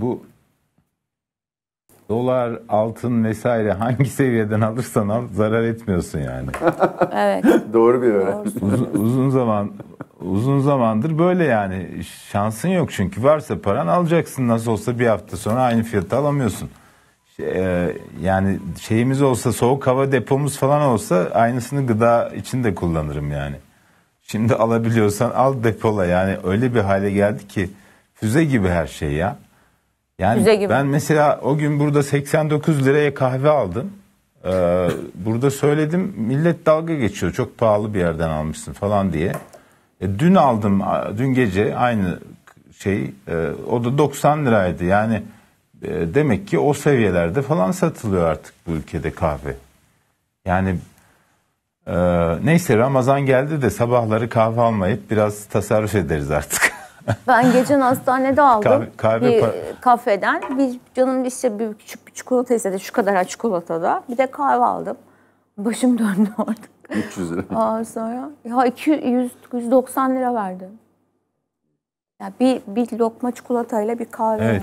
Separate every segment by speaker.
Speaker 1: bu dolar, altın vesaire hangi seviyeden alırsan al zarar etmiyorsun yani. evet. Doğru bir öğren. Uzun, uzun zaman uzun zamandır böyle yani şansın yok çünkü varsa paran alacaksın nasıl olsa bir hafta sonra aynı fiyata alamıyorsun. Şey, e, yani şeyimiz olsa soğuk hava depomuz falan olsa aynısını gıda için de kullanırım yani. Şimdi alabiliyorsan al depola yani öyle bir hale geldi ki füze gibi her şey ya. Yani gibi. ben mesela o gün burada 89 liraya kahve aldım. Ee, burada söyledim millet dalga geçiyor çok pahalı bir yerden almışsın falan diye. E, dün aldım dün gece aynı şey e, o da 90 liraydı yani e, demek ki o seviyelerde falan satılıyor artık bu ülkede kahve. Yani e, neyse Ramazan geldi de sabahları kahve almayıp biraz tasarruf ederiz artık.
Speaker 2: Ben geçen hastanede aldım. Kahve, kahve bir kafeden. Bir canım işte bir küçük bir çikolata istedi. Şu kadar çikolatada. Bir de kahve aldım. Başım döndü artık. 300 lira. Aa, sonra ya 200, 190 lira verdim. Ya bir, bir lokma çikolatayla bir kahve. Evet.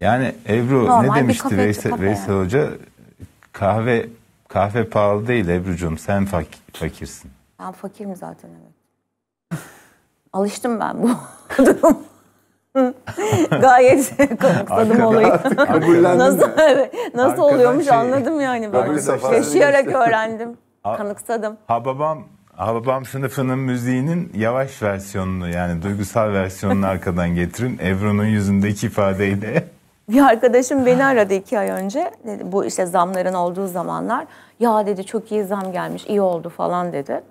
Speaker 1: Yani, yani Ebru Normal ne demişti kafe, Veysel, kafe Veysel yani. Hoca? Kahve kahve pahalı değil Ebru'cum sen fakir, fakirsin.
Speaker 2: Ben fakirim zaten evet. Alıştım ben bu durum. Gayet kanıksadım olayı.
Speaker 1: nasıl nasıl oluyormuş şey, anladım
Speaker 2: yani ben. Yaşayarak şey öğrendim. Kanıksadım.
Speaker 1: Ha babam ha Hababam sınıfının müziğinin yavaş versiyonunu yani duygusal versiyonunu arkadan getirin. Evron'un yüzündeki ifadeyle.
Speaker 2: Bir arkadaşım beni aradı iki ay önce. Dedi, bu işte zamların olduğu zamanlar. Ya dedi çok iyi zam gelmiş iyi oldu falan dedi.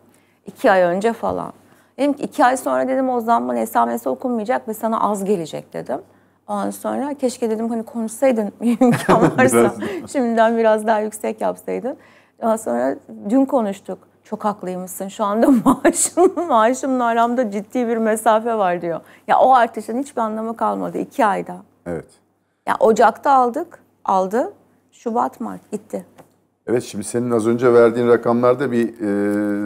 Speaker 2: İki ay önce falan. Dedim ki iki ay sonra dedim o zaman esamesi okunmayacak ve sana az gelecek dedim. Ondan sonra keşke dedim hani konuşsaydın imkan varsa şimdiden biraz daha yüksek yapsaydın. Daha sonra dün konuştuk. Çok haklıymışsın şu anda maaşım maaşımla aramda ciddi bir mesafe var diyor. Ya o artışın hiçbir anlamı kalmadı iki ayda. Evet. Ya Ocak'ta aldık, aldı. Şubat, Mart gitti.
Speaker 3: Evet şimdi senin az önce verdiğin rakamlarda bir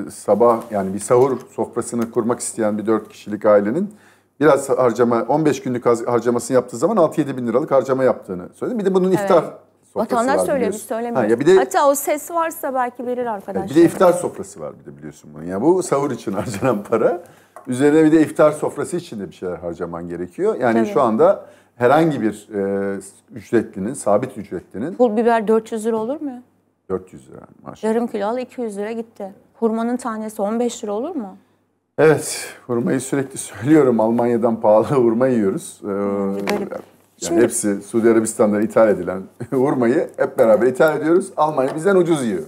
Speaker 3: e, sabah yani bir sahur sofrasını kurmak isteyen bir dört kişilik ailenin biraz harcama 15 günlük harcamasını yaptığı zaman 6-7 bin liralık harcama yaptığını söyledim. Bir de bunun iftar evet.
Speaker 2: sofrası Vatandaş var söylüyor, biz söylemiyoruz. Ha, ya bir de, Hatta o ses varsa belki verir arkadaşlar. Bir de iftar
Speaker 3: sofrası var bir de biliyorsun bunu. Yani bu sahur için harcanan para. Üzerine bir de iftar sofrası için de bir şeyler harcaman gerekiyor. Yani Tabii. şu anda herhangi bir e, ücretlinin, sabit ücretlinin...
Speaker 2: Pul biber 400 lira olur mu
Speaker 3: 400 lira maşallah.
Speaker 2: Yarım kilo al 200 lira gitti. Hurmanın tanesi 15 lira olur mu?
Speaker 3: Evet, hurmayı sürekli söylüyorum. Almanya'dan pahalı hurma yiyoruz. Ee, yani Şimdi... hepsi Suudi Arabistan'dan ithal edilen hurmayı hep beraber ithal ediyoruz. Almanya bizden ucuz yiyor.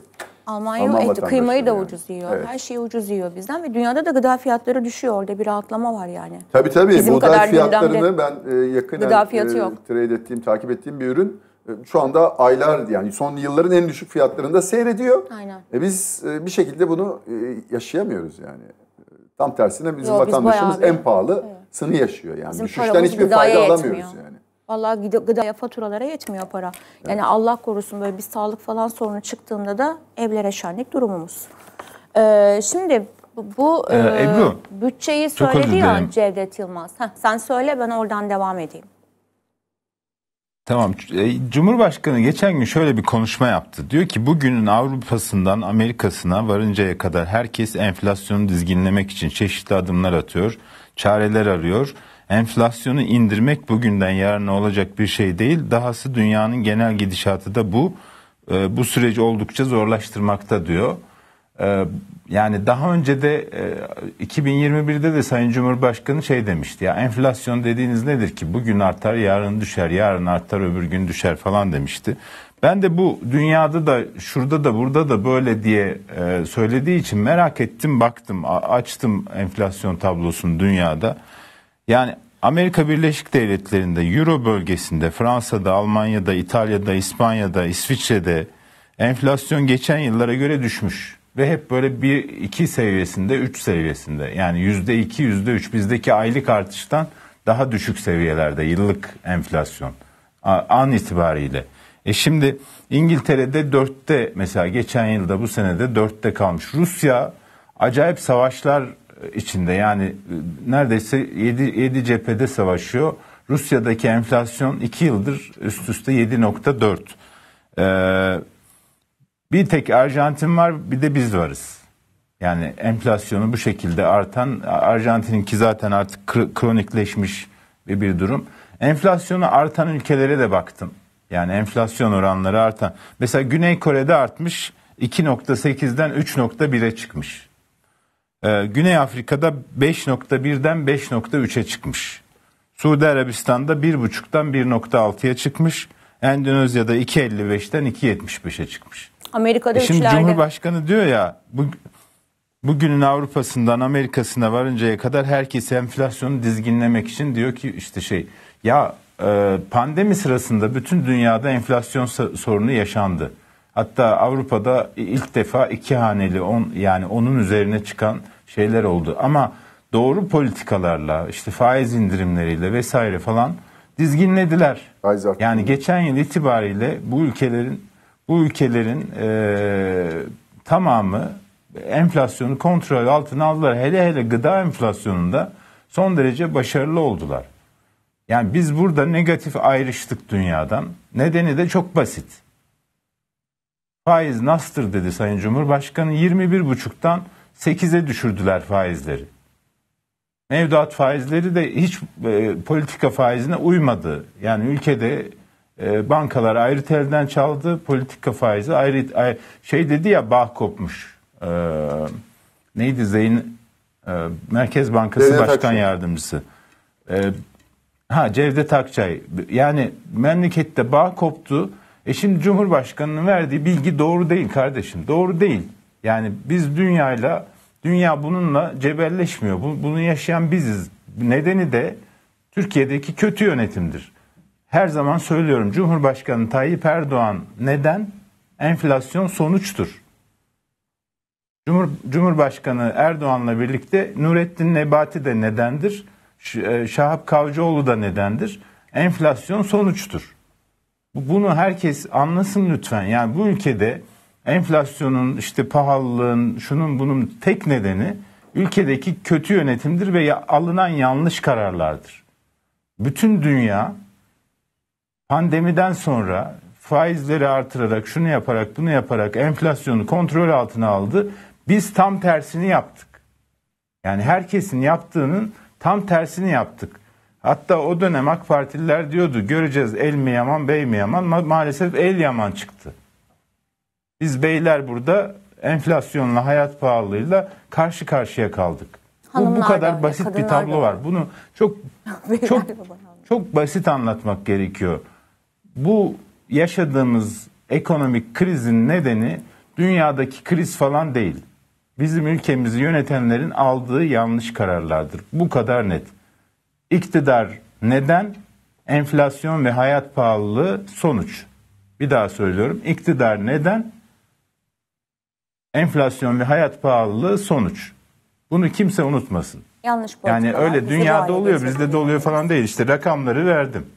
Speaker 2: Almanya Alman et, kıymayı da yani. ucuz yiyor. Evet. Her şeyi ucuz yiyor bizden ve dünyada da gıda fiyatları düşüyor. Orada bir rahatlama var yani. Tabii
Speaker 3: tabii. Bizim Buğday kadar fiyatlarını ben e, yakın gıda fiyatı e, yok. trade ettiğim, takip ettiğim bir ürün. E, şu anda aylar yani son yılların en düşük fiyatlarında seyrediyor. Aynen. E biz e, bir şekilde bunu e, yaşayamıyoruz yani. Tam tersine bizim Yo, vatandaşımız biz en pahalı evet. sını yaşıyor yani. Bizim Düşüşten hiçbir fayda yetmiyor. alamıyoruz yani.
Speaker 2: Vallahi gıdaya faturalara yetmiyor para. Yani evet. Allah korusun böyle bir sağlık falan sorunu çıktığında da evlere şenlik durumumuz. Ee, şimdi bu ee, e, Ebru, bütçeyi söyledi ya Cevdet Yılmaz. Heh, sen söyle ben oradan devam edeyim.
Speaker 1: Tamam. E, Cumhurbaşkanı geçen gün şöyle bir konuşma yaptı. Diyor ki bugünün Avrupa'sından Amerika'sına varıncaya kadar herkes enflasyonu dizginlemek için çeşitli adımlar atıyor, çareler arıyor. Enflasyonu indirmek bugünden yarına olacak bir şey değil. Dahası dünyanın genel gidişatı da bu. E, bu süreci oldukça zorlaştırmakta diyor. Ee, yani daha önce de 2021'de e, de Sayın Cumhurbaşkanı şey demişti ya enflasyon dediğiniz nedir ki bugün artar yarın düşer yarın artar öbür gün düşer falan demişti. Ben de bu dünyada da şurada da burada da böyle diye e, söylediği için merak ettim baktım açtım enflasyon tablosunu dünyada. Yani Amerika Birleşik Devletleri'nde Euro bölgesinde Fransa'da Almanya'da İtalya'da İspanya'da İsviçre'de enflasyon geçen yıllara göre düşmüş ve hep böyle bir iki seviyesinde, üç seviyesinde. Yani yüzde iki, yüzde üç bizdeki aylık artıştan daha düşük seviyelerde yıllık enflasyon an itibariyle. E şimdi İngiltere'de dörtte mesela geçen yılda bu senede dörtte kalmış. Rusya acayip savaşlar içinde yani e, neredeyse yedi yedi cephede savaşıyor. Rusya'daki enflasyon iki yıldır üst üste 7.4. Ee, bir tek Arjantin var bir de biz varız. Yani enflasyonu bu şekilde artan Arjantin'in ki zaten artık kronikleşmiş bir, bir durum. Enflasyonu artan ülkelere de baktım. Yani enflasyon oranları artan. Mesela Güney Kore'de artmış 2.8'den 3.1'e çıkmış. Ee, Güney Afrika'da 5.1'den 5.3'e çıkmış. Suudi Arabistan'da 1.5'tan 1.6'ya çıkmış. Endonezya'da 2.55'ten 2.75'e çıkmış.
Speaker 2: Amerika'da e şimdi üçlerde.
Speaker 1: Cumhurbaşkanı diyor ya bu bugünün Avrupa'sından Amerika'sına varıncaya kadar herkes enflasyonu dizginlemek için diyor ki işte şey ya e, pandemi sırasında bütün dünyada enflasyon sorunu yaşandı. Hatta Avrupa'da ilk defa iki haneli on, yani onun üzerine çıkan şeyler oldu. Ama doğru politikalarla işte faiz indirimleriyle vesaire falan dizginlediler. Faiz yani geçen yıl itibariyle bu ülkelerin bu ülkelerin e, tamamı enflasyonu kontrol altına aldılar. Hele hele gıda enflasyonunda son derece başarılı oldular. Yani biz burada negatif ayrıştık dünyadan. Nedeni de çok basit. Faiz nastır dedi Sayın Cumhurbaşkanı. 21,5'tan 8'e düşürdüler faizleri. Mevduat faizleri de hiç e, politika faizine uymadı. Yani ülkede ee, bankalar ayrı telden çaldı, politika faizi ayrı, şey dedi ya bağ kopmuş. Ee, neydi Zeyn e, Merkez Bankası Devlet Başkan Akçay. Yardımcısı. Ee, ha Cevdet Akçay. Yani memlekette bağ koptu. E şimdi Cumhurbaşkanı'nın verdiği bilgi doğru değil kardeşim. Doğru değil. Yani biz dünyayla dünya bununla cebelleşmiyor. Bu, bunu yaşayan biziz. Nedeni de Türkiye'deki kötü yönetimdir her zaman söylüyorum Cumhurbaşkanı Tayyip Erdoğan neden? Enflasyon sonuçtur. Cumhur, Cumhurbaşkanı Erdoğan'la birlikte Nurettin Nebati de nedendir? E, Şahap Kavcıoğlu da nedendir? Enflasyon sonuçtur. Bunu herkes anlasın lütfen. Yani bu ülkede enflasyonun işte pahalılığın şunun bunun tek nedeni ülkedeki kötü yönetimdir ve alınan yanlış kararlardır. Bütün dünya pandemiden sonra faizleri artırarak, şunu yaparak, bunu yaparak enflasyonu kontrol altına aldı. Biz tam tersini yaptık. Yani herkesin yaptığının tam tersini yaptık. Hatta o dönem AK Partililer diyordu göreceğiz el mi yaman bey mi yaman Ma- maalesef el yaman çıktı. Biz beyler burada enflasyonla hayat pahalılığıyla karşı karşıya kaldık. bu, bu kadar basit bir tablo var. Bunu çok çok çok basit anlatmak gerekiyor bu yaşadığımız ekonomik krizin nedeni dünyadaki kriz falan değil. Bizim ülkemizi yönetenlerin aldığı yanlış kararlardır. Bu kadar net. İktidar neden? Enflasyon ve hayat pahalılığı sonuç. Bir daha söylüyorum. İktidar neden? Enflasyon ve hayat pahalılığı sonuç. Bunu kimse unutmasın.
Speaker 3: Yanlış Yani öyle dünyada
Speaker 1: oluyor, bizde de oluyor falan değil. İşte rakamları verdim.